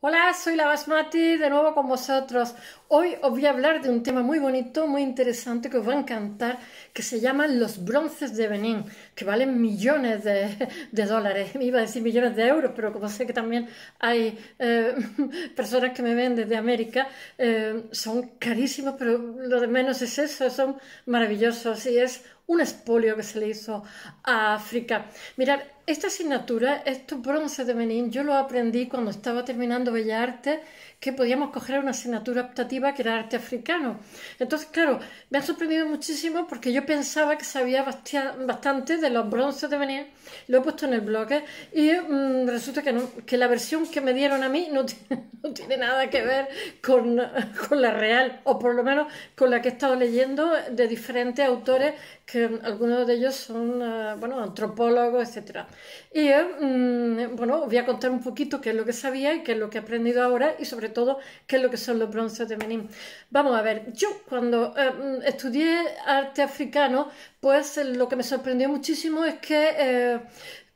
Hola, soy la Basmati de nuevo con vosotros. Hoy os voy a hablar de un tema muy bonito, muy interesante que os va a encantar, que se llaman los bronces de Benín, que valen millones de, dólares. dólares. Iba a decir millones de euros, pero como sé que también hay eh, personas que me ven desde América, eh, son carísimos, pero lo de menos es eso, son maravillosos y es un espolio que se le hizo a África. Mirad, esta asignatura, ...esto bronce de Menin, yo lo aprendí cuando estaba terminando Bellarte que podíamos coger una asignatura optativa que era arte africano. Entonces, claro, me ha sorprendido muchísimo porque yo pensaba que sabía bastante de los bronces de Benin, lo he puesto en el blog, y mm, resulta que, la versión que me dieron a mí no, tiene nada que ver con, la real, o por lo menos con la que he estado leyendo de diferentes autores que algunos de ellos son, eh, bueno, antropólogos, etc. Y, eh, mm, bueno, voy a contar un poquito qué es lo que sabía y qué es lo que he aprendido ahora y sobre todo qué es lo que son los bronces de Menín. Vamos a ver, yo cuando eh, mm, estudié arte africano, pues eh, lo que me sorprendió muchísimo es que... Eh,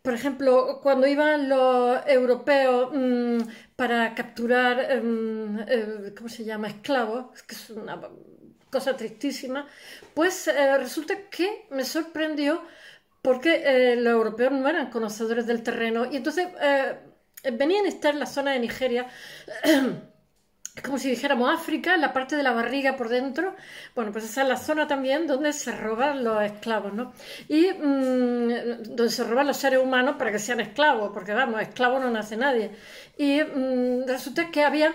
por ejemplo, cuando iban los europeos mm, para capturar, mm, ¿cómo se llama?, esclavos, que es una cosa tristísima, pues resulta que me sorprendió porque los europeos no eran conocedores del terreno y entonces venían a estar en la zona de Nigeria. es como si dijéramos África, la parte de la barriga por dentro, bueno, pues esa es la zona también donde se roban los esclavos, ¿no? Y mm, donde se roban los seres humanos para que sean esclavos, porque vamos, esclavo no nace nadie. Y mm, resulta que había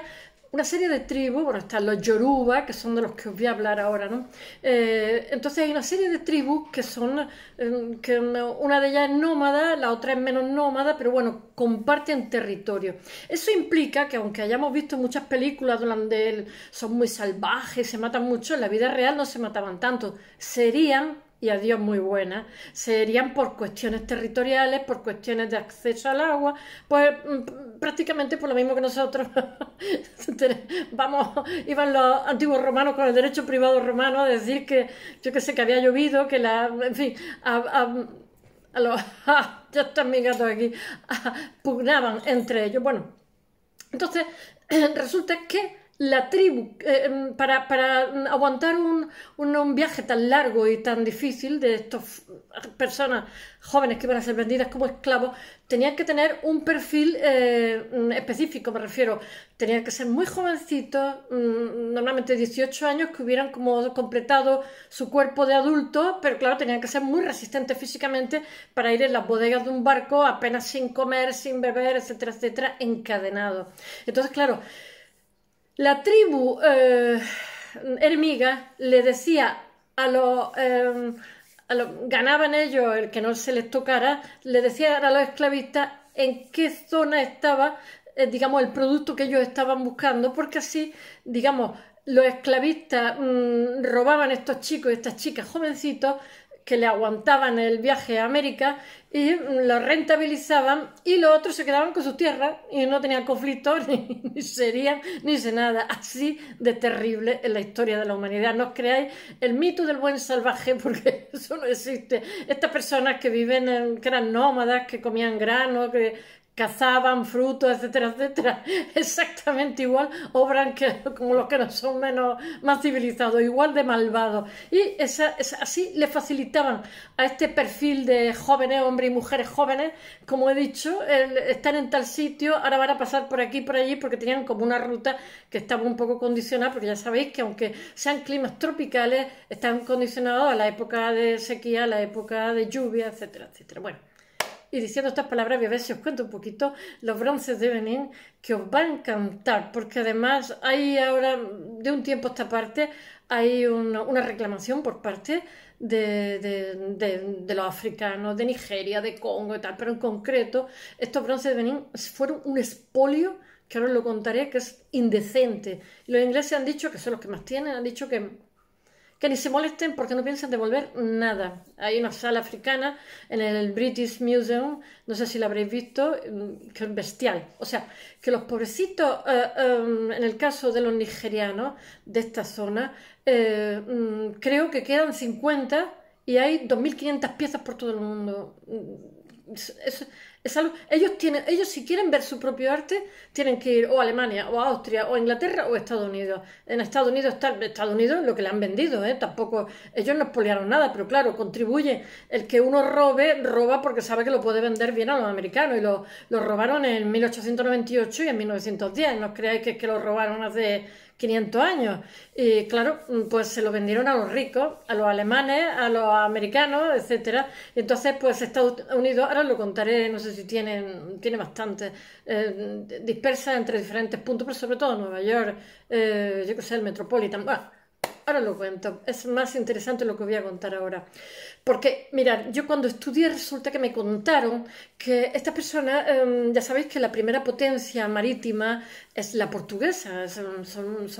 una serie de tribus, bueno, están los Yoruba, que son de los que os voy a hablar ahora, ¿no? Eh, entonces hay una serie de tribus que son, em, que una de ellas es nómada, la otra es menos nómada, pero bueno, comparten territorio. Eso implica que aunque hayamos visto muchas películas donde son muy salvajes, se matan mucho, en la vida real no se mataban tanto, serían y a Dios muy buena, serían por cuestiones territoriales, por cuestiones de acceso al agua, pues mm, prácticamente por lo mismo que nosotros vamos, iban los antiguos romanos con el derecho privado romano a decir que, yo que sé, que había llovido, que la, en fin, a, los, ya están mis gatos aquí, pugnaban entre ellos. Bueno, entonces resulta que la tribu, eh, em, para, para, aguantar un, viaje tan largo y tan difícil de estas personas jóvenes que iban a ser vendidas como esclavos, tenían que tener un perfil eh, mm, específico, me refiero. Tenían que ser muy jovencitos, mm, normalmente 18 años, que hubieran como completado su cuerpo de adulto, pero claro, tenían que ser muy resistentes físicamente para ir en las bodegas de un barco apenas sin comer, sin beber, etcétera, etcétera, encadenados. Entonces, claro, la tribu ermiga eh, le decía a los, em, a ganaban ellos el que no se les tocara, le decía a los esclavistas en qué zona estaba, eh, digamos, el producto que ellos estaban buscando, porque así, digamos, los esclavistas mm, robaban a estos chicos y estas chicas jovencitos que le aguantaban el viaje a América y lo rentabilizaban y los otros se quedaban con sus tierras y no tenían conflicto ni, serían ni se nada. Así de terrible en la historia de la humanidad. No os creáis el mito del buen salvaje porque eso no existe. Estas personas que viven, en, que eran nómadas, que comían grano, que, cazaban frutos, etcétera, etcétera, exactamente igual, obran que, como los que no son menos, más civilizados, igual de malvados. Y esa, así le facilitaban a este perfil de jóvenes, hombres y mujeres jóvenes, como he dicho, estar en tal sitio, ahora van a pasar por aquí, por allí, porque tenían como una ruta que estaba un poco condicionada, porque ya sabéis que aunque sean climas tropicales, están condicionados a la época de sequía, a la época de lluvia, etcétera, etcétera. Bueno y diciendo estas palabras voy a ver si os cuento un poquito los bronces de Benin que os va a encantar porque además hay ahora de un tiempo a esta parte hay una, reclamación por parte de, los africanos, de Nigeria, de Congo y tal, pero en concreto estos bronces de Benín fueron un espolio que ahora os lo contaré, que es indecente. los ingleses han dicho, que son los que más tienen, han dicho que que ni se molesten porque no piensan devolver nada. Hay una sala africana en el British Museum, no sé si la habréis visto, mm, que es bestial. O sea, que los pobrecitos, eh, em, en el caso de los nigerianos de esta zona, eh, mm, creo que quedan 50 y hay 2.500 piezas por todo el mundo. Mm, ellos, tienen, ellos si quieren ver su propio arte, tienen que ir o a Alemania, o a Austria, o a Inglaterra, o a Estados Unidos. En Estados Unidos, está, Estados Unidos lo que le han vendido, ¿eh? tampoco, ellos no espolearon nada, pero claro, contribuye. El que uno robe, roba porque sabe que lo puede vender bien a los americanos, y lo, lo robaron en 1898 y en 1910, no creáis que es que lo robaron hace 500 años. Y claro, pues se lo vendieron a los ricos, a los alemanes, a los americanos, etcétera. Y entonces, pues Estados Unidos, ahora lo contaré, no sé si tiene bastante, eh, dispersa entre diferentes puntos, pero sobre todo Nueva York, eh, yo que sé, el Metropolitan, Ahora lo cuento, es más interesante lo que voy a contar ahora. Porque, mirad, yo cuando estudié resulta que me contaron que estas personas, em, ya sabéis que la primera potencia marítima es la portuguesa, son,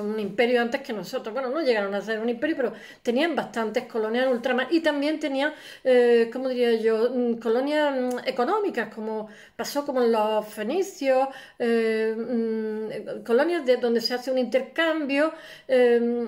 un imperio antes que nosotros. Bueno, no llegaron a ser un imperio, pero tenían bastantes colonias en ultramar y también tenían, eh, ¿cómo diría yo?, mm, colonias mm, económicas, como pasó como los fenicios, eh, mm, colonias de donde se hace un intercambio. Em,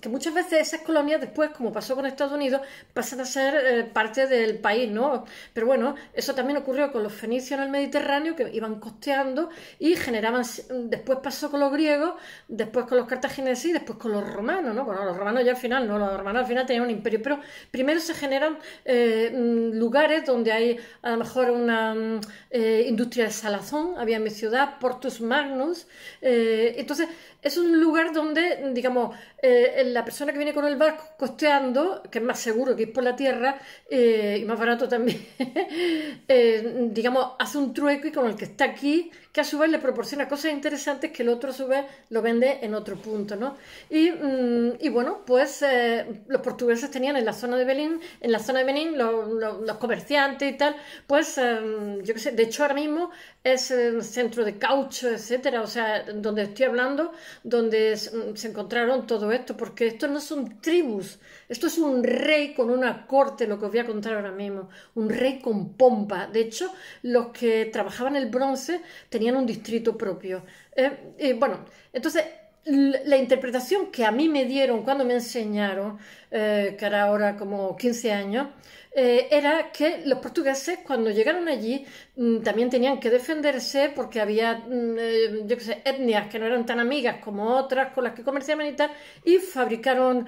que muchas veces esas colonias después, como pasó con Estados Unidos, pasan a ser eh, parte del país, ¿no? Pero bueno, eso también ocurrió con los fenicios en el Mediterráneo, que iban costeando y generaban, después pasó con los griegos, después con los cartagineses y después con los romanos, ¿no? Bueno, los romanos ya al final, ¿no? Los romanos al final tenían un imperio, pero primero se generan eh, mm, lugares donde hay a lo mejor una mm, eh, industria de salazón, había en mi ciudad, Portus Magnus, entonces es un lugar donde, digamos, eh, la persona que viene con el barco costeando, que es más seguro que ir por la tierra eh, y más barato también, eh, digamos, hace un trueco y con el que está aquí que a su vez le proporciona cosas interesantes que el otro a su vez lo vende en otro punto, mm, Y, bueno, pues eh, los portugueses tenían en la zona de Belín, en la zona de Benín, los, comerciantes y tal, pues em, yo qué sé, de hecho ahora mismo es el centro de caucho, etcétera, o sea, donde estoy hablando, donde mm, se encontraron todo esto, porque estos no son tribus, esto es un rey con una corte, lo que os voy a contar ahora mismo, un rey con pompa. De hecho, los que trabajaban el bronce tenían un distrito propio. Eh, eh, bueno, entonces la interpretación que a mí me dieron cuando me enseñaron eh, que era ahora como 15 años, eh, era que los portugueses cuando llegaron allí mm, también tenían que defenderse porque había, mm, eh, yo qué sé, etnias que no eran tan amigas como otras con las que comerciaban y tal, y fabricaron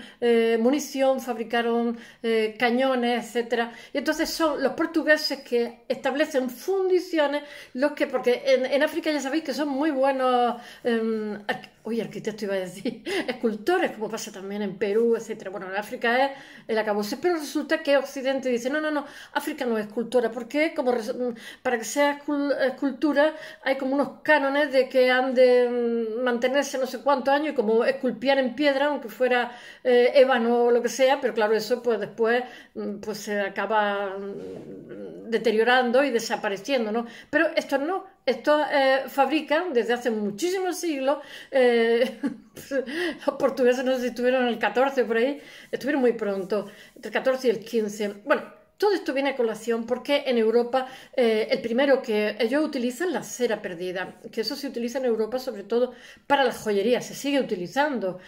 munición, fabricaron cañones, etcétera. Y entonces son los portugueses que establecen fundiciones los que, porque en, África ya sabéis que son muy buenos, hoy em, arquitecto iba a decir, escultores, como pasa también en Perú, etcétera. Bueno, en África África es ¿eh? el acabose. Pero resulta que Occidente dice, no, no, no, África no es cultura, porque como mm, para que sea escultura eh, hay como unos cánones de que han de mm, mantenerse no sé cuántos años y como esculpiar en piedra, aunque fuera eh, ébano o lo que sea, pero claro, eso pues después mm, pues se acaba deteriorando y desapareciendo, ¿no? Pero esto no, esto eh, fabrican desde hace muchísimos siglos, eh, los portugueses no sé si estuvieron en el 14 por ahí, estuvieron muy pronto, entre el 14 y el 15. Bueno, todo esto viene a colación porque en Europa eh, el primero que ellos utilizan la cera perdida, que eso se utiliza en Europa sobre todo para la joyerías, se sigue utilizando.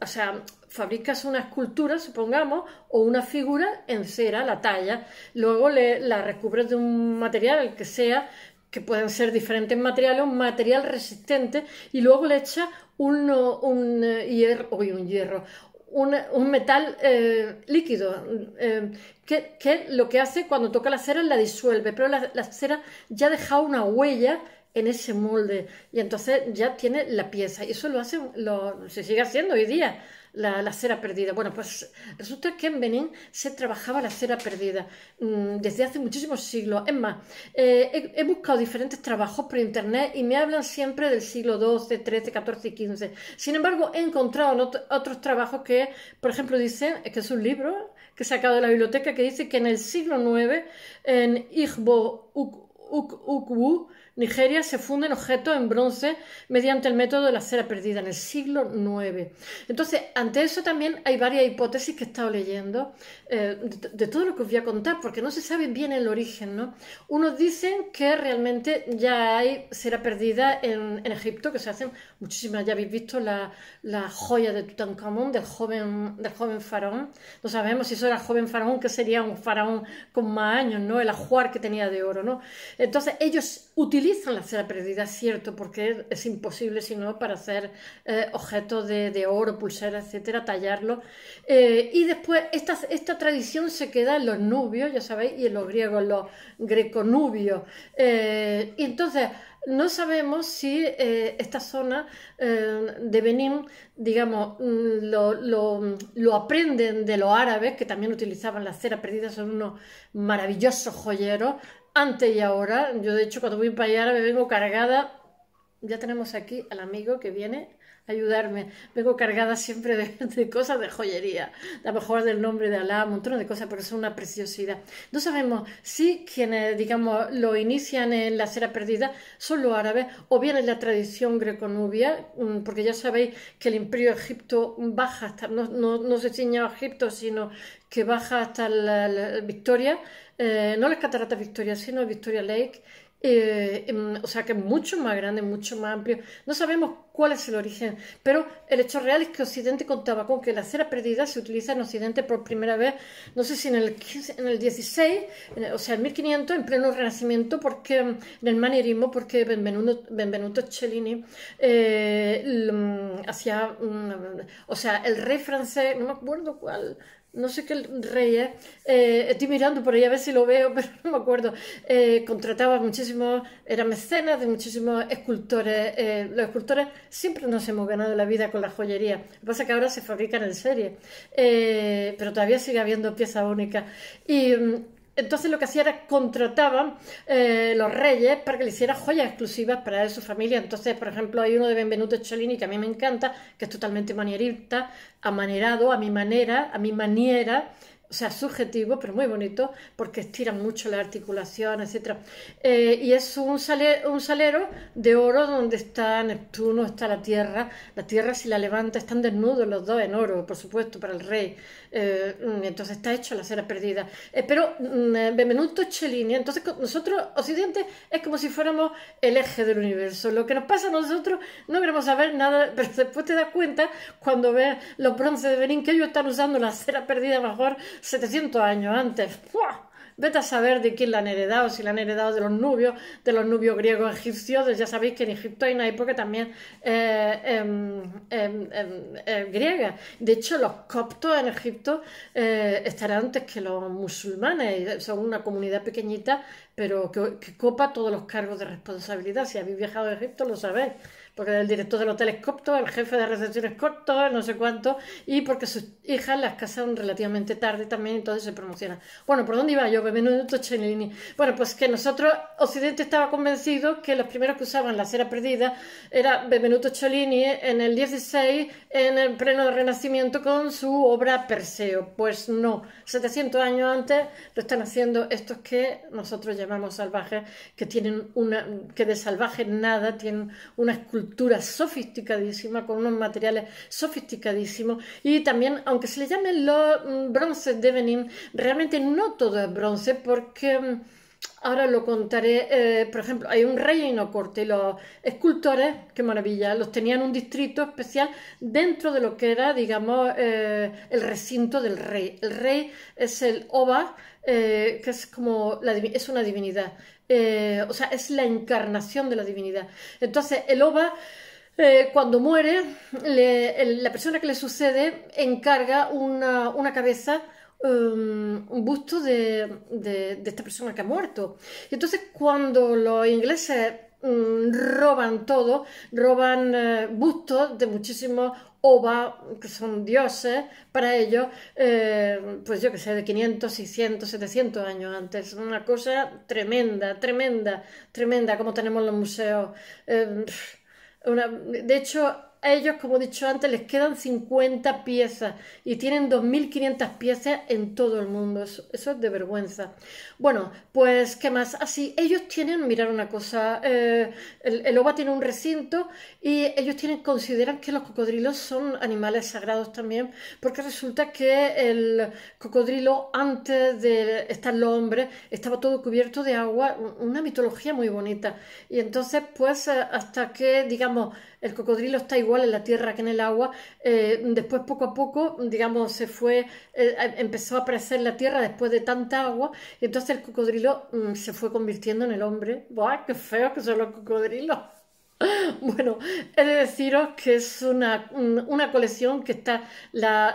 O sea, fabricas una escultura, supongamos, o una figura en cera, la talla, luego la recubres de un material, el que sea, que pueden ser diferentes materiales, un material resistente y luego le echa un, eh, un hierro, un hierro, un, metal eh, líquido, eh, que, lo que hace cuando toca la cera la disuelve, pero la, la cera ya ha dejado una huella en ese molde y entonces ya tiene la pieza y eso lo hace, lo, se sigue haciendo hoy día la, cera perdida. Bueno, pues resulta que en Benín se trabajaba la cera perdida mm, desde hace muchísimos siglos. Es más, eh, he, buscado diferentes trabajos por internet y me hablan siempre del siglo XII, XIII, XIV y XV. Sin embargo, he encontrado otros trabajos que, por ejemplo, dicen, es que es un libro que he sacado de la biblioteca, que dice que en el siglo IX, en Igbo Ukwu, Nigeria se en objetos en bronce mediante el método de la cera perdida en el siglo IX. Entonces, ante eso también hay varias hipótesis que he estado leyendo eh, de, todo lo que os voy a contar, porque no se sabe bien el origen. ¿no? Unos dicen que realmente ya hay cera perdida en, Egipto, que se hacen muchísimas. Ya habéis visto la, joya de Tutankamón, del joven, del joven faraón. No sabemos si eso era joven faraón, que sería un faraón con más años, ¿no? el ajuar que tenía de oro. ¿no? Entonces, ellos utilizan utilizan la cera perdida, cierto, porque es imposible sino para hacer eh, objetos de, oro, pulseras, etcétera, tallarlo. Eh, y después esta, esta, tradición se queda en los nubios, ya sabéis, y en los griegos, en los greconubios. Eh, y entonces no sabemos si esta zona de Benín, digamos, mm, lo, lo, aprenden de los árabes, que también utilizaban la cera perdida, son unos maravillosos joyeros antes y ahora. Yo, de hecho, cuando voy para allá, me vengo cargada. Ya tenemos aquí al amigo que viene ayudarme. Vengo cargada siempre de, cosas de joyería, a lo mejor del nombre de Alá, un montón de cosas, pero es una preciosidad. No sabemos si quienes, digamos, lo inician en la cera perdida son los árabes o bien en la tradición greconubia, mm, porque ya sabéis que el imperio Egipto baja hasta, no, se ciña a Egipto, sino que baja hasta la, Victoria, eh, no las cataratas Victoria, sino Victoria Lake, eh, em, o sea que mucho más grande, mucho más amplio. No sabemos cuál es el origen, pero el hecho real es que Occidente contaba con que la cera perdida se utiliza en Occidente por primera vez, no sé si en el, en el 16, o sea, en 1500, en pleno Renacimiento, porque em, en el manierismo, porque Benvenuto, Benvenuto Cellini eh, hacía, mm, o sea, el rey francés, no me acuerdo cuál, no sé qué rey es, eh, estoy mirando por ahí a ver si lo veo, pero no me acuerdo, eh, contrataba muchísimos, era mecenas de muchísimos escultores, eh, los escultores siempre nos hemos ganado la vida con la joyería, lo que pasa es que ahora se fabrican en serie, eh, pero todavía sigue habiendo piezas únicas y mm, entonces lo que hacía era contrataban eh, los reyes para que le hicieran joyas exclusivas para su familia. Entonces, por ejemplo, hay uno de Benvenuto Cellini que a mí me encanta, que es totalmente manierista, amanerado, a mi manera, a mi manera o sea, subjetivo, pero muy bonito, porque estiran mucho la articulación, etc. Eh, y es un, un salero de oro donde está Neptuno, está la Tierra. La Tierra, si la levanta, están desnudos los dos en oro, por supuesto, para el rey. Eh, mm, entonces está hecho la cera perdida. Eh, pero mm, Benvenuto Chelini, entonces nosotros, Occidente, es como si fuéramos el eje del universo. Lo que nos pasa a nosotros no queremos saber nada, pero después te das cuenta cuando ves los bronces de Benín que ellos están usando la cera perdida mejor 700 años antes. Vete a saber de quién la han heredado, si la han heredado de los nubios, de los nubios griegos egipcios, ya sabéis que en Egipto hay una época también eh, em, em, em, griega. De hecho, los coptos en Egipto eh, estarán antes que los musulmanes, son una comunidad pequeñita, pero que, que copa todos los cargos de responsabilidad. Si habéis viajado a Egipto lo sabéis porque el director del hotel es el jefe de recepciones corto, no sé cuánto, y porque sus hijas las casaron relativamente tarde también, entonces se promocionan. Bueno, ¿por dónde iba yo? Benvenuto Cellini. Bueno, pues que nosotros, Occidente estaba convencido que los primeros que usaban la cera perdida era Benvenuto Cellini en el 16, en el pleno Renacimiento, con su obra Perseo. Pues no, 700 años antes lo están haciendo estos que nosotros llamamos salvajes, que tienen una, que de salvaje nada, tienen una escultura sofisticadísima, con unos materiales sofisticadísimos. Y también, aunque se le llamen los mm, bronces de Benin, realmente no todo es bronce porque... Mm, ahora lo contaré. Eh, por ejemplo, hay un rey reino corte y los escultores, qué maravilla, los tenían un distrito especial dentro de lo que era, digamos, eh, el recinto del rey. El rey es el Oba, eh, que es como la, es una divinidad. Eh, o sea, es la encarnación de la divinidad. Entonces, el Oba, eh, cuando muere, la persona que le sucede encarga una, cabeza um, un busto de, de, esta persona que ha muerto. Y entonces cuando los ingleses Mm, roban todo, roban eh, bustos de muchísimos oba que son dioses para ellos, eh, pues yo que sé, de 500, 600, 700 años antes. Una cosa tremenda, tremenda, tremenda, como tenemos los museos. Eh, de hecho, ellos, como he dicho antes, les quedan 50 piezas y tienen 2.500 piezas en todo el mundo. Eso, es de vergüenza. Bueno, pues, ¿qué más? Así, ah, ellos tienen, mirar una cosa, eh, el, OVA tiene un recinto y ellos tienen, consideran que los cocodrilos son animales sagrados también, porque resulta que el cocodrilo, antes de estar los hombres, estaba todo cubierto de agua, una mitología muy bonita. Y entonces, pues, eh, hasta que, digamos, el cocodrilo está igual en la tierra que en el agua. Eh, después, poco a poco, digamos, se fue, eh, empezó a aparecer la tierra después de tanta agua. Y entonces el cocodrilo mm, se fue convirtiendo en el hombre. ¡Buah, qué feo que son los cocodrilos! Bueno, he de deciros que es una, colección que está.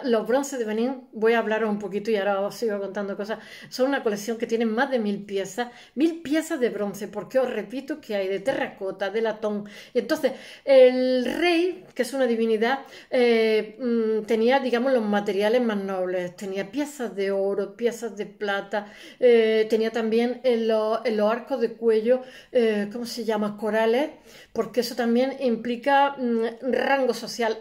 los bronces de Benin voy a hablaros un poquito y ahora os sigo contando cosas. Son una colección que tiene más de mil piezas, mil piezas de bronce, porque os repito que hay de terracota, de latón. entonces, el rey que es una divinidad, eh, mm, tenía, digamos, los materiales más nobles. Tenía piezas de oro, piezas de plata, eh, tenía también en, los arcos de cuello, eh, ¿cómo se llama? Corales, porque eso también implica mm, rango social.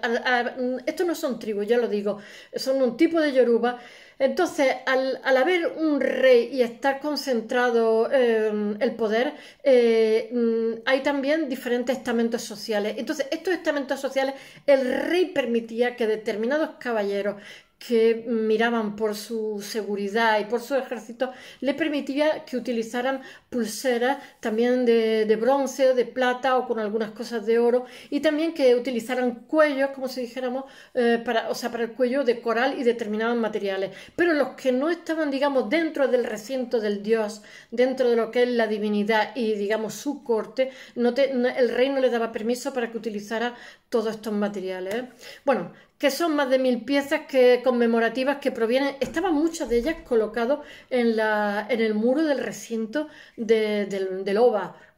Mm, Estos no son tribus, ya lo digo, son un tipo de yoruba entonces, al, haber un rey y estar concentrado em, el poder, eh, mm, hay también diferentes estamentos sociales. Entonces, estos estamentos sociales, el rey permitía que determinados caballeros que miraban por su seguridad y por su ejército, le permitía que utilizaran pulseras también de, bronce bronce, de plata o con algunas cosas de oro, y también que utilizaran cuellos, como si dijéramos, eh, para, o sea, para el cuello de coral y determinados materiales. Pero los que no estaban, digamos, dentro del recinto del dios, dentro de lo que es la divinidad y, digamos, su corte, el rey no le daba permiso para que utilizara todos estos materiales. ¿eh? Bueno, que son más de mil piezas que, conmemorativas que provienen, estaban muchas de ellas colocadas en, la, en el muro del recinto de, del, de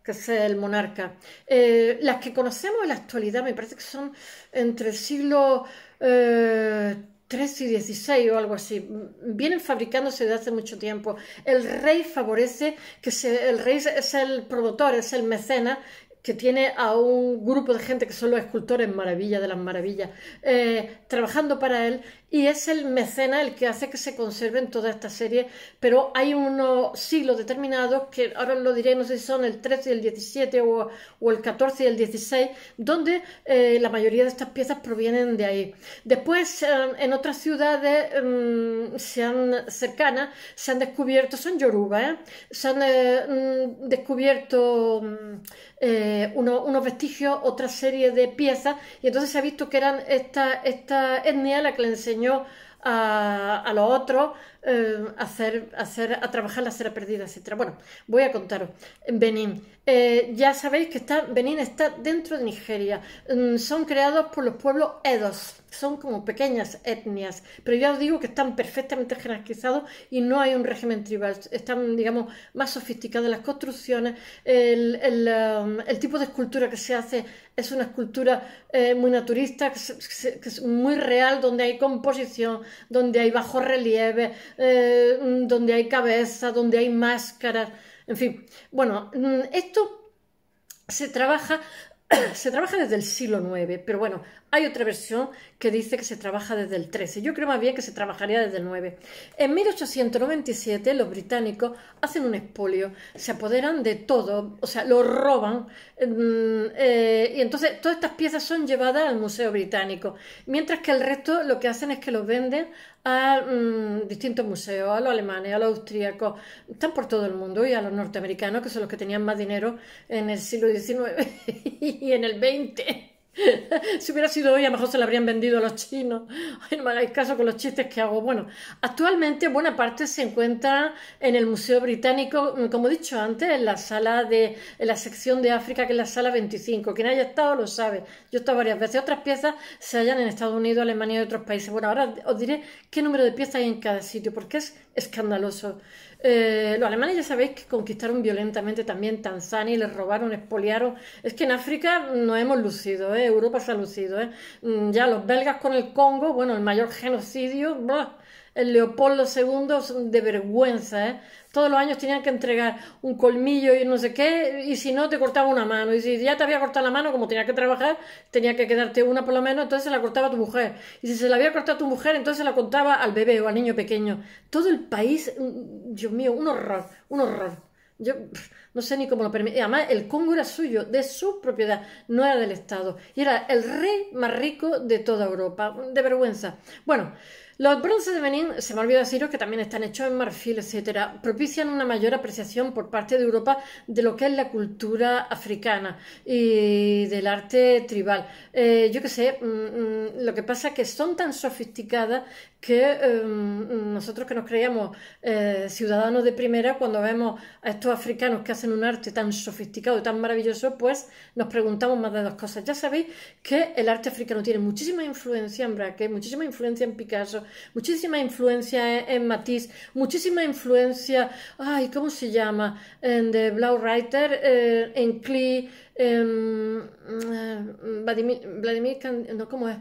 que es el monarca. Eh, las que conocemos en la actualidad me parece que son entre el siglo XIII eh, y XVI o algo así. Vienen fabricándose desde hace mucho tiempo. El rey favorece que se, el rey es el promotor, es el mecenas que tiene a un grupo de gente que son los escultores maravilla de las maravillas eh, trabajando para él y es el mecena el que hace que se conserven toda esta serie pero hay unos siglos determinados que ahora lo diré no sé si son el 13 y el 17 o, el 14 y el 16 donde eh, la mayoría de estas piezas provienen de ahí después en otras ciudades mm, se han, cercanas se han descubierto son yoruba ¿eh? se han mm, descubierto mm, eh, unos, vestigios, otra serie de piezas, y entonces se ha visto que eran esta, etnia la que le enseñó a, los otros eh, a, hacer, a trabajar la cera perdida, etcétera Bueno, voy a contaros. Benín. Eh, ya sabéis que está, Benín está dentro de Nigeria. Mm, son creados por los pueblos Edos. Son como pequeñas etnias. Pero ya os digo que están perfectamente jerarquizados y no hay un régimen tribal. Están, digamos, más sofisticadas las construcciones. El, um, tipo de escultura que se hace es una escultura eh, muy naturista, que es, muy real, donde hay composición, donde hay bajo relieve, eh, mm, donde hay cabeza, donde hay máscaras. En fin, bueno, mm, esto se trabaja, se trabaja desde el siglo IX, pero bueno, hay otra versión que dice que se trabaja desde el 13. Yo creo más bien que se trabajaría desde el 9. En 1897 los británicos hacen un expolio, se apoderan de todo, o sea, lo roban. Em, eh, y entonces todas estas piezas son llevadas al Museo Británico, mientras que el resto lo que hacen es que los venden a mm, distintos museos, a los alemanes, a los austríacos, están por todo el mundo y a los norteamericanos, que son los que tenían más dinero en el siglo XIX y en el XX. si hubiera sido hoy, a lo mejor se la habrían vendido a los chinos. no me hagáis caso con los chistes que hago. Bueno, actualmente buena parte se encuentra en el Museo Británico, mm, como he dicho antes, en la sala de, en la sección de África, que es la sala 25. Quien haya estado lo sabe. Yo he estado varias veces. Otras piezas se hallan en Estados Unidos, Alemania y otros países. Bueno, ahora os diré qué número de piezas hay en cada sitio, porque es escandaloso. Eh, los alemanes ya sabéis que conquistaron violentamente también Tanzania y les robaron, expoliaron. Es que en África no hemos lucido, ¿eh? Europa se ha lucido. ¿eh? Mm, ya los belgas con el Congo, bueno, el mayor genocidio, Leopoldo II de vergüenza, ¿eh? Todos los años tenían que entregar un colmillo y no sé qué, y si no te cortaba una mano, y si ya te había cortado la mano, como tenía que trabajar, tenía que quedarte una por lo menos, entonces se la cortaba a tu mujer, y si se la había cortado a tu mujer, entonces se la contaba al bebé o al niño pequeño. Todo el país, mm, Dios mío, un horror, un horror. Yo no sé ni cómo lo permitía. Además, el Congo era suyo, de su propiedad, no era del Estado. Y era el rey más rico de toda Europa. De vergüenza. Bueno, los bronces de Benin, se me olvidó deciros que también están hechos en marfil, etcétera, propician una mayor apreciación por parte de Europa de lo que es la cultura africana y del arte tribal. Eh, yo qué sé, mm, mm, lo que pasa es que son tan sofisticadas que em, nosotros que nos creíamos eh, ciudadanos de primera, cuando vemos a estos africanos que hacen un arte tan sofisticado y tan maravilloso, pues nos preguntamos más de dos cosas. Ya sabéis que el arte africano tiene muchísima influencia en Braque, muchísima influencia en Picasso, muchísima influencia eh, en, Matisse, muchísima influencia, ay, ¿cómo se llama? En, de Blau Reiter, eh, en Klee, mm, eh, Vladimir, no, ¿cómo es?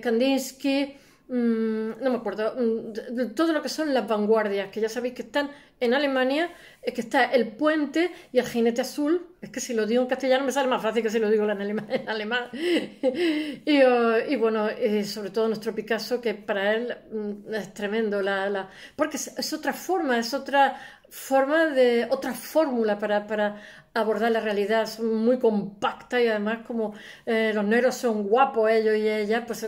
Kandinsky, Mm, no me acuerdo, mm, todo lo que son las vanguardias, que ya sabéis que están en Alemania, es que está el puente y el jinete azul, es que si lo digo en castellano me sale más fácil que si lo digo en alemán. y, bueno, eh, sobre todo nuestro Picasso, que para él mm, es tremendo, la, porque es, otra forma, es otra forma de otra fórmula para, abordar la realidad muy compacta y además como eh, los negros son guapos ellos y ellas, pues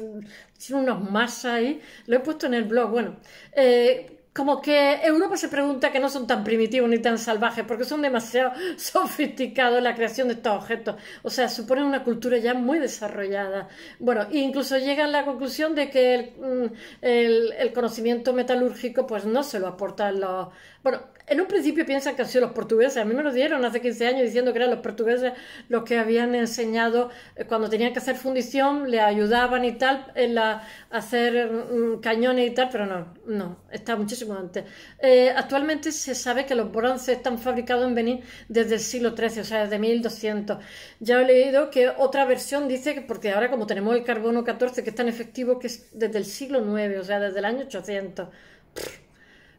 tienen unas masas ahí. Lo he puesto en el blog, bueno. Eh, como que Europa se pregunta que no son tan primitivos ni tan salvajes, porque son demasiado sofisticados la creación de estos objetos. O sea, suponen una cultura ya muy desarrollada. Bueno, e incluso llegan a la conclusión de que el, mm, el, el conocimiento metalúrgico pues no se lo aportan los... Bueno, en un principio piensan que han sido los portugueses, a mí me lo dieron hace 15 años diciendo que eran los portugueses los que habían enseñado eh, cuando tenían que hacer fundición, le ayudaban y tal, en la, hacer mm, cañones y tal, pero no, no, está muchísimo antes. Eh, actualmente se sabe que los bronces están fabricados en Benín desde el siglo XIII, o sea, desde 1200. Ya he leído que otra versión dice que, porque ahora como tenemos el carbono 14 que es tan efectivo, que es desde el siglo IX, o sea, desde el año 800.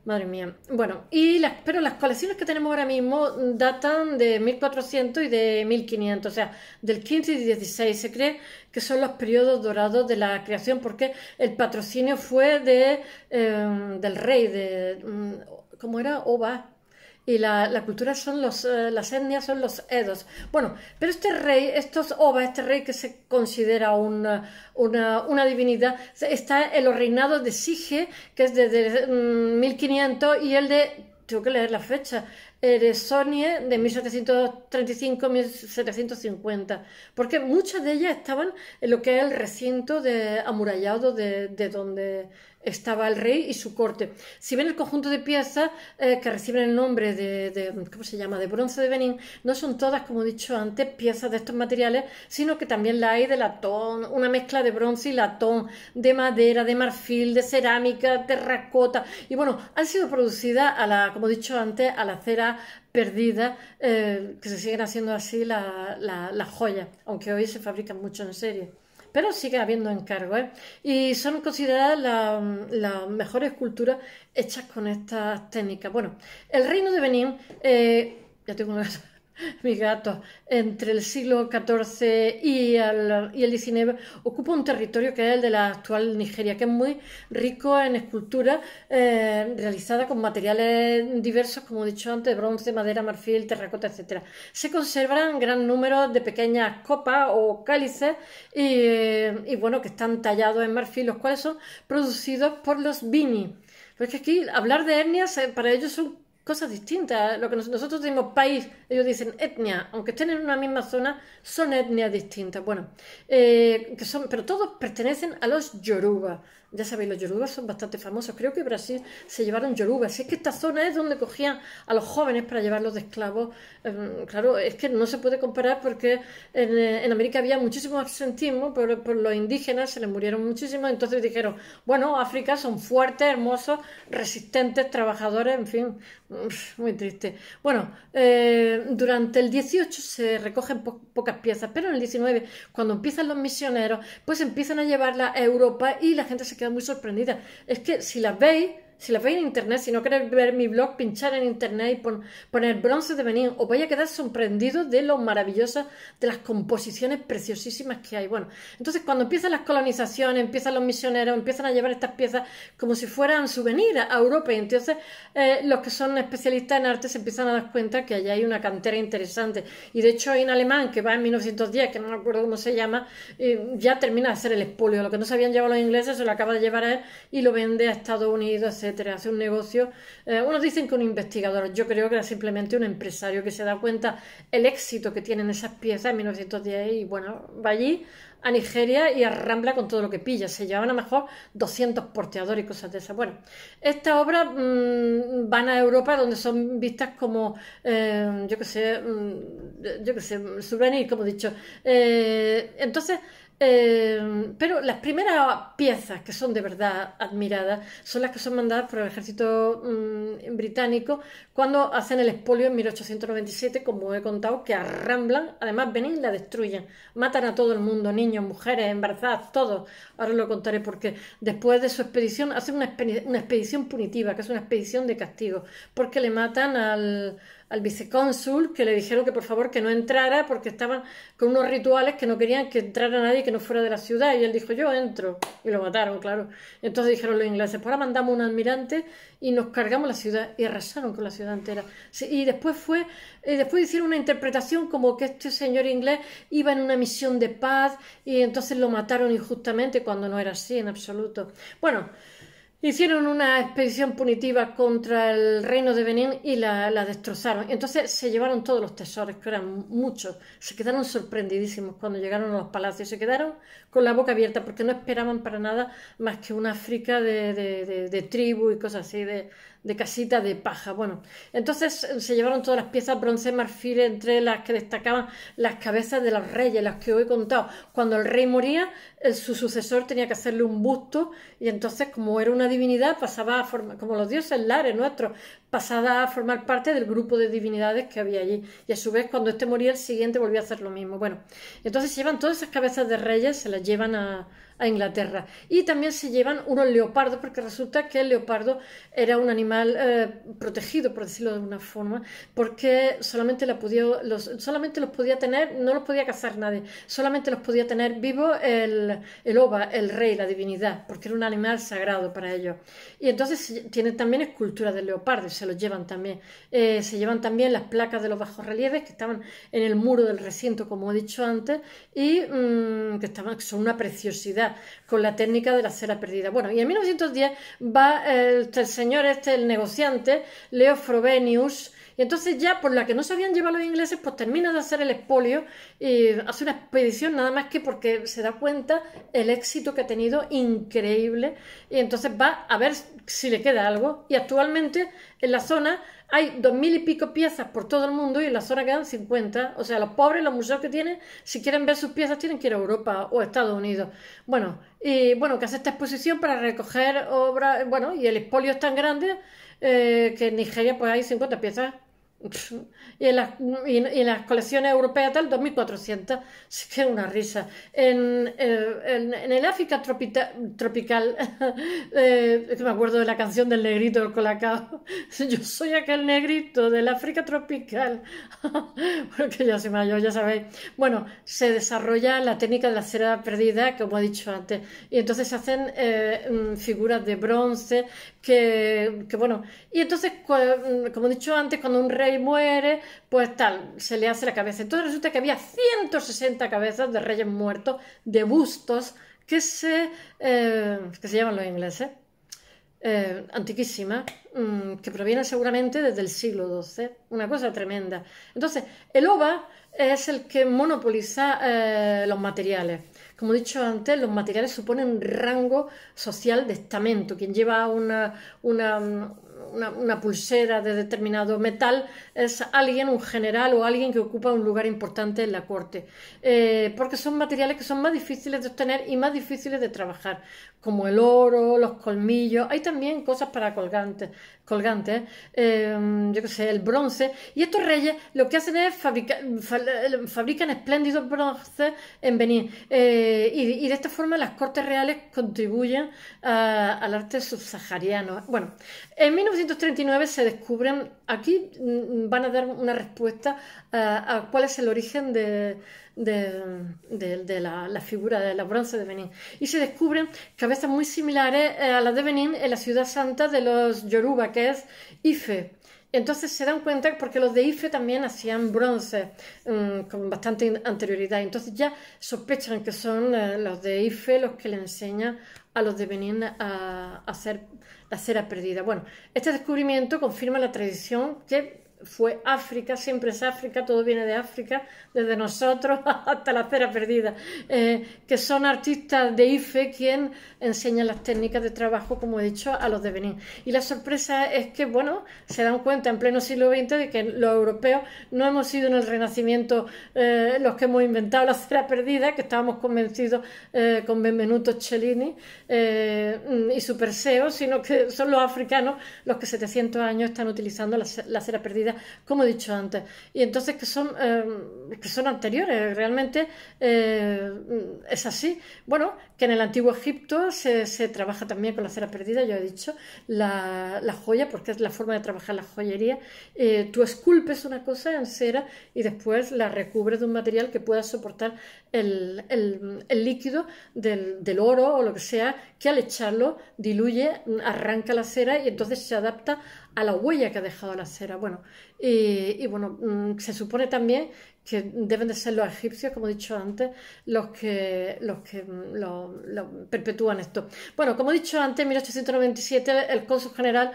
Madre mía. Bueno, y las, pero las colecciones que tenemos ahora mismo datan de 1400 y de 1500, o sea, del 15 y 16. Se cree que son los periodos dorados de la creación porque el patrocinio fue de, eh, del rey, de, mm, ¿cómo era? Oba, y la, cultura son los, eh, las etnias son los Edos. Bueno, pero este rey, estos Oba, este rey que se considera eh, una, una, divinidad, está en los reinados de Sige, que es desde de, mm, 1500, y el de, tengo que leer la fecha, Eresonie de 1735-1750, porque muchas de ellas estaban en lo que es el recinto de amurallado de donde estaba el rey y su corte. Si ven el conjunto de piezas eh, que reciben el nombre de, ¿cómo se llama?, de bronce de Benin, no son todas, como he dicho antes, piezas de estos materiales, sino que también la hay de latón, una mezcla de bronce y latón, de madera, de marfil, de cerámica, terracota, y bueno, han sido producidas a la, como he dicho antes, a la cera perdida, eh, que se siguen haciendo así las la, la joyas, aunque hoy se fabrican mucho en serie pero sigue habiendo encargos. ¿eh? Y son consideradas las mejores esculturas hechas con estas técnicas. Bueno, el reino de Benín, eh, ya tengo una mi gato, entre el siglo XIV y el, XIX, ocupa un territorio que es el de la actual Nigeria, que es muy rico en escultura eh, realizadas con materiales diversos, como he dicho antes, bronce, madera, marfil, terracota, etc. Se conservan gran número de pequeñas copas o cálices y, bueno, que están tallados en marfil, los cuales son producidos por los bini. Pero que aquí hablar de etnias eh, para ellos es un cosas distintas. Lo que nosotros decimos país, ellos dicen etnia, aunque estén en una misma zona, son etnias distintas. Bueno, eh, que son, pero todos pertenecen a los yoruba. Ya sabéis, los yorubas son bastante famosos. Creo que Brasil se llevaron yorubas. es que esta zona es donde cogían a los jóvenes para llevarlos de esclavos. Em, claro, es que no se puede comparar porque en, eh, América había muchísimo absentismo por, los indígenas, se les murieron muchísimo, Entonces dijeron, bueno, África son fuertes, hermosos, resistentes, trabajadores, en fin, muy triste. Bueno, eh, durante el 18 se recogen pocas piezas, pero en el 19, cuando empiezan los misioneros, pues empiezan a llevarla a Europa y la gente se queda muy sorprendida. Es que si las veis, si las veis en internet, si no queréis ver mi blog, pinchar en internet y poner bronce de venir, os vais a quedar sorprendidos de lo maravillosas, de las composiciones preciosísimas que hay. Bueno, entonces cuando empiezan las colonizaciones, empiezan los misioneros, empiezan a llevar estas piezas como si fueran souvenir a Europa. Y entonces eh, los que son especialistas en arte se empiezan a dar cuenta que allá hay una cantera interesante. Y de hecho hay un alemán que va en 1910, que no me acuerdo cómo se llama, ya termina de hacer el expolio. Lo que no se sabían llevar los ingleses se lo acaba de llevar él y lo vende a Estados Unidos, etc hace un negocio. Eh, unos dicen que un investigador, yo creo que era simplemente un empresario que se da cuenta el éxito que tienen esas piezas en 1910 y bueno, va allí a Nigeria y arrambla con todo lo que pilla. Se llevan a lo mejor 200 porteadores y cosas de esas. Bueno, estas obras mm, van a Europa donde son vistas como, yo que sé, yo qué sé, mm, souvenir, como he dicho. Eh, entonces, eh, pero las primeras piezas que son de verdad admiradas son las que son mandadas por el ejército mm, británico cuando hacen el expolio en 1897, como he contado, que arramblan, además ven y la destruyen, matan a todo el mundo, niños, mujeres, embarazadas, todos. Ahora lo contaré porque después de su expedición hacen una expedición punitiva, que es una expedición de castigo, porque le matan al al vicecónsul que le dijeron que por favor que no entrara porque estaban con unos rituales que no querían que entrara nadie que no fuera de la ciudad y él dijo yo entro y lo mataron, claro. Entonces dijeron los ingleses, pues ahora mandamos un almirante y nos cargamos la ciudad y arrasaron con la ciudad entera. Y después fue, y eh, después hicieron una interpretación como que este señor inglés iba en una misión de paz y entonces lo mataron injustamente cuando no era así en absoluto. Bueno, Hicieron una expedición punitiva contra el reino de Benín y la, la, destrozaron. Entonces se llevaron todos los tesoros, que eran muchos. Se quedaron sorprendidísimos cuando llegaron a los palacios. Se quedaron con la boca abierta porque no esperaban para nada más que una áfrica de, de, tribu y cosas así, de, casita de paja. Bueno, entonces eh, se llevaron todas las piezas bronce marfil, entre las que destacaban las cabezas de los reyes, las que hoy he contado. Cuando el rey moría, su sucesor tenía que hacerle un busto y entonces como era una divinidad pasaba a formar, como los dioses lares nuestros, pasaba a formar parte del grupo de divinidades que había allí. Y a su vez cuando este moría, el siguiente volvía a hacer lo mismo. Bueno, entonces se llevan todas esas cabezas de reyes, se llevan a, a Inglaterra. Y también se llevan unos leopardos, porque resulta que el leopardo era un animal eh, protegido, por decirlo de alguna forma, porque solamente, la podía, los, solamente los podía tener, no los podía cazar nadie, solamente los podía tener vivo el, el el rey, la divinidad, porque era un animal sagrado para ellos. Y entonces tienen también esculturas de leopardo y se los llevan también. Eh, se llevan también las placas de los bajorrelieves que estaban en el muro del recinto, como he dicho antes, y mm, que, estaban, que son una preciosidad con la técnica de la cera perdida. Bueno, y en 1910 va eh, el, señor este, el negociante, Leo Frobenius, y entonces ya por la que no sabían llevar los ingleses, pues termina de hacer el expolio y hace una expedición nada más que porque se da cuenta el éxito que ha tenido, increíble, y entonces va a ver si le queda algo. Y actualmente en la zona hay dos mil y pico piezas por todo el mundo y en la zona quedan 50. O sea, los pobres, los museos que tienen, si quieren ver sus piezas, tienen que ir a Europa o a Estados Unidos. Bueno, y bueno, que hace esta exposición para recoger obras, bueno, y el expolio es tan grande eh, que en Nigeria pues hay 50 piezas y en, las, en colecciones europeas tal, 2.400, que es una risa. En, eh, en, en el África tropical, eh, me acuerdo de la canción del negrito del yo soy aquel negrito del África tropical, porque ya soy mayor, ya sabéis. Bueno, se desarrolla la técnica de la cera perdida, como he dicho antes, y entonces se hacen eh, mm, figuras de bronce, que, bueno, y entonces, mm, como he dicho antes, cuando un rey muere, pues tal, se le hace la cabeza. Entonces resulta que había 160 cabezas de reyes muertos, de bustos, que se, eh, que se llaman los ingleses, antiquísimas eh, antiquísima, mm, que proviene seguramente desde el siglo XII, una cosa tremenda. Entonces, el OVA es el que monopoliza eh, los materiales. Como he dicho antes, los materiales suponen un rango social de estamento. Quien lleva una, pulsera de determinado metal es alguien, un general o alguien que ocupa un lugar importante en la corte. Eh, porque son materiales que son más difíciles de obtener y más difíciles de trabajar, como el oro, los colmillos. Hay también cosas para colgantes, colgantes, em, yo qué sé, el bronce. Y estos reyes lo que hacen es fabricar, fabrican espléndidos bronces en Benín. Eh, y, de esta forma las cortes reales contribuyen a, al arte subsahariano. Bueno, en 1939 se descubren, aquí mm, van a dar una respuesta a cuál es el origen de de, la, figura de la bronce de Benín. Y se descubren cabezas muy similares eh, a las de Benín en la ciudad santa de los Yoruba, que es Ife. Entonces se dan cuenta porque los de Ife también hacían bronce mm, con bastante anterioridad. Entonces ya sospechan que son eh, los de Ife los que le enseñan a los de Benín a, a hacer la cera perdida. Bueno, este descubrimiento confirma la tradición que fue África, siempre es África, todo viene de África, desde nosotros hasta la cera perdida, eh, que son artistas de IFE quien enseñan las técnicas de trabajo, como he dicho, a los de Benín. Y la sorpresa es que, bueno, se dan cuenta en pleno siglo XX de que los europeos no hemos sido en el Renacimiento eh, los que hemos inventado la cera perdida, que estábamos convencidos eh, con Benvenuto Cellini y su Perseo, sino que son los africanos los que 700 años están utilizando la, la cera perdida como he dicho antes. Y entonces que son, em, que son anteriores, realmente eh, es así. Bueno, que en el antiguo Egipto se, trabaja también con la cera perdida, yo he dicho, la, joya, porque es la forma de trabajar la joyería. Eh, tú esculpes una cosa en cera y después la recubres de un material que pueda soportar el, líquido del, del oro o lo que sea, que al echarlo diluye, arranca la cera y entonces se adapta a la huella que ha dejado la cera. Bueno, y, bueno, mm, se supone también que deben de ser los egipcios, como he dicho antes, los que, los que mm, perpetúan esto. Bueno, como he dicho antes, en 1897 el cónsul general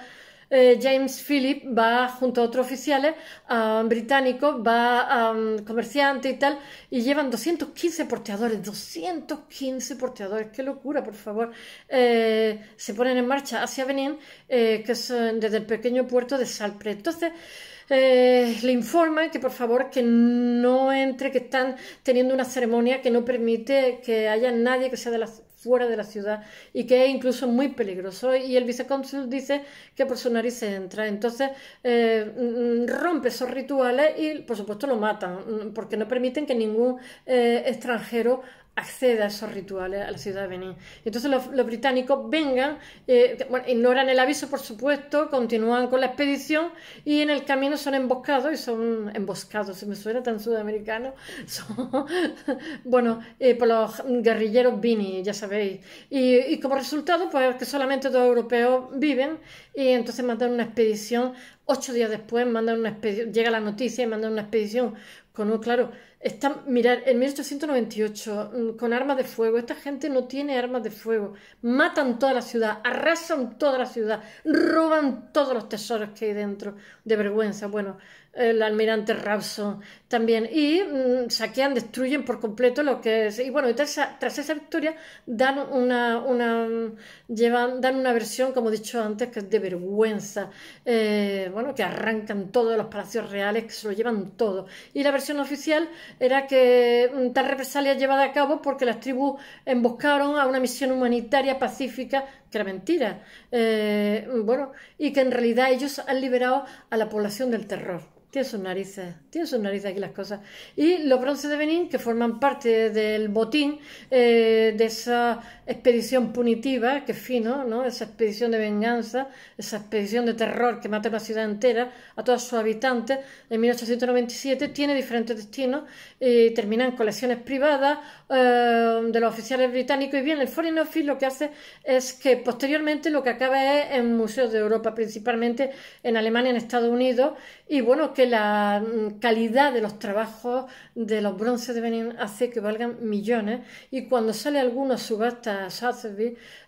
eh, James Philip va junto a otros oficiales eh, británicos, va a comerciante y tal, y llevan 215 porteadores, 215 porteadores, qué locura, por favor. Eh, se ponen en marcha hacia Benin, que es desde el pequeño puerto de Salpre. Entonces, le informan que por favor que no entre, que están teniendo una ceremonia que no permite que haya nadie que sea de la fuera de la ciudad y que es incluso muy peligroso. Y el vicecónsul dice que por su nariz se entra. Entonces eh, mm, rompe esos rituales y por supuesto lo matan, mm, porque no permiten que ningún eh, extranjero acceda a esos rituales a la ciudad de Benín. entonces los, británicos vengan, eh, ignoran el aviso, por supuesto, continúan con la expedición y en el camino son emboscados y son emboscados, se me suena tan sudamericano, son, bueno, eh, por los guerrilleros Bini, ya sabéis. Y, como resultado, pues que solamente dos europeos viven y entonces mandan una expedición, ocho días después mandan una expedición, llega la noticia y mandan una expedición con un, claro, está, mirar, en 1898, mm, con armas de fuego, esta gente no tiene armas de fuego, matan toda la ciudad, arrasan toda la ciudad, roban todos los tesoros que hay dentro, de vergüenza. Bueno, el almirante Rawson también. Y mm, saquean, destruyen por completo lo que es. Y bueno, tras, esa victoria dan una, una llevan, dan una versión, como he dicho antes, que es de vergüenza. Eh, bueno, que arrancan todos los palacios reales, que se lo llevan todo. Y la versión oficial era que mm, tal represalia llevada a cabo porque las tribus emboscaron a una misión humanitaria pacífica que era mentira. Eh, bueno, y que en realidad ellos han liberado a la población del terror. Tiene sus narices, tiene sus narices aquí las cosas. Y los bronces de Benín, que forman parte del botín eh, de esa expedición punitiva, que fino, ¿no? Esa expedición de venganza, esa expedición de terror que mata a una ciudad entera, a todos sus habitantes, en 1897, tiene diferentes destinos, y terminan colecciones privadas eh, de los oficiales británicos. Y bien, el Foreign Office lo que hace es que posteriormente lo que acaba es en museos de Europa, principalmente en Alemania, en Estados Unidos, y bueno, que la mm, calidad de los trabajos de los bronces de Benin hace que valgan millones y cuando sale alguno a subasta a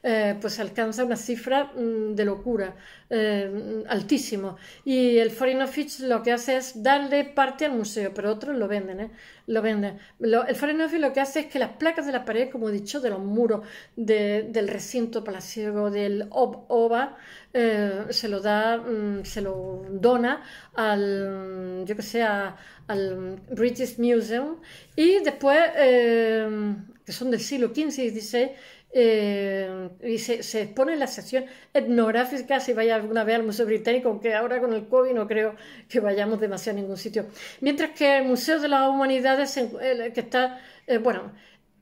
eh, pues alcanza una cifra mm, de locura, eh, altísimo. Y el Foreign Office lo que hace es darle parte al museo, pero otros lo venden, ¿eh? Lo venden. el Foreign Office lo que hace es que las placas de la pared, como he dicho, de los muros del recinto palaciego del Oba eh, se lo da, mm, se lo dona al, yo que sé, al British Museum y después, eh, que son del siglo XV y XVI, eh, y se, expone en la sección etnográfica si vaya alguna vez al Museo Británico, aunque ahora con el COVID no creo que vayamos demasiado a ningún sitio. Mientras que el Museo de las Humanidades, que está, bueno,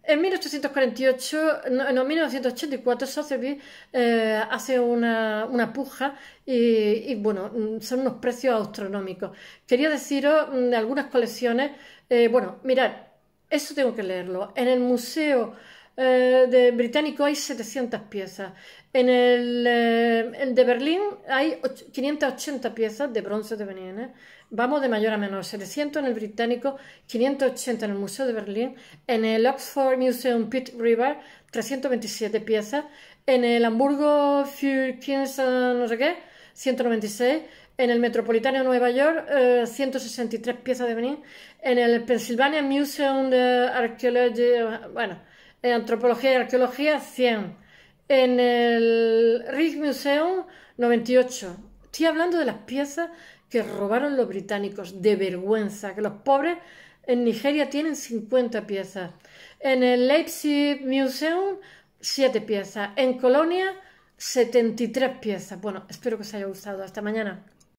en 1848, en 1984, Sotheby's eh, hace una, una puja y, bueno, son unos precios astronómicos. Quería deciros mm, de algunas colecciones, eh, bueno, mirad, eso tengo que leerlo. En el Museo eh, de británico hay 700 piezas. En el, el eh, de Berlín hay 580 piezas de bronce de veneno. ¿eh? Vamos de mayor a menor. 700 en el británico, 580 en el Museo de Berlín. En el Oxford Museum Pitt River, 327 piezas. En el Hamburgo no sé qué, 196. En el Metropolitano Nueva York, 163 piezas de Benin. En el Pennsylvania Museum de Arqueología bueno, en antropología y arqueología 100, en el Rijksmuseum 98. Estoy hablando de las piezas que robaron los británicos, de vergüenza, que los pobres en Nigeria tienen 50 piezas. En el Leipzig Museum, 7 piezas. En Colonia, 73 piezas. Bueno, espero que os haya gustado. Hasta mañana.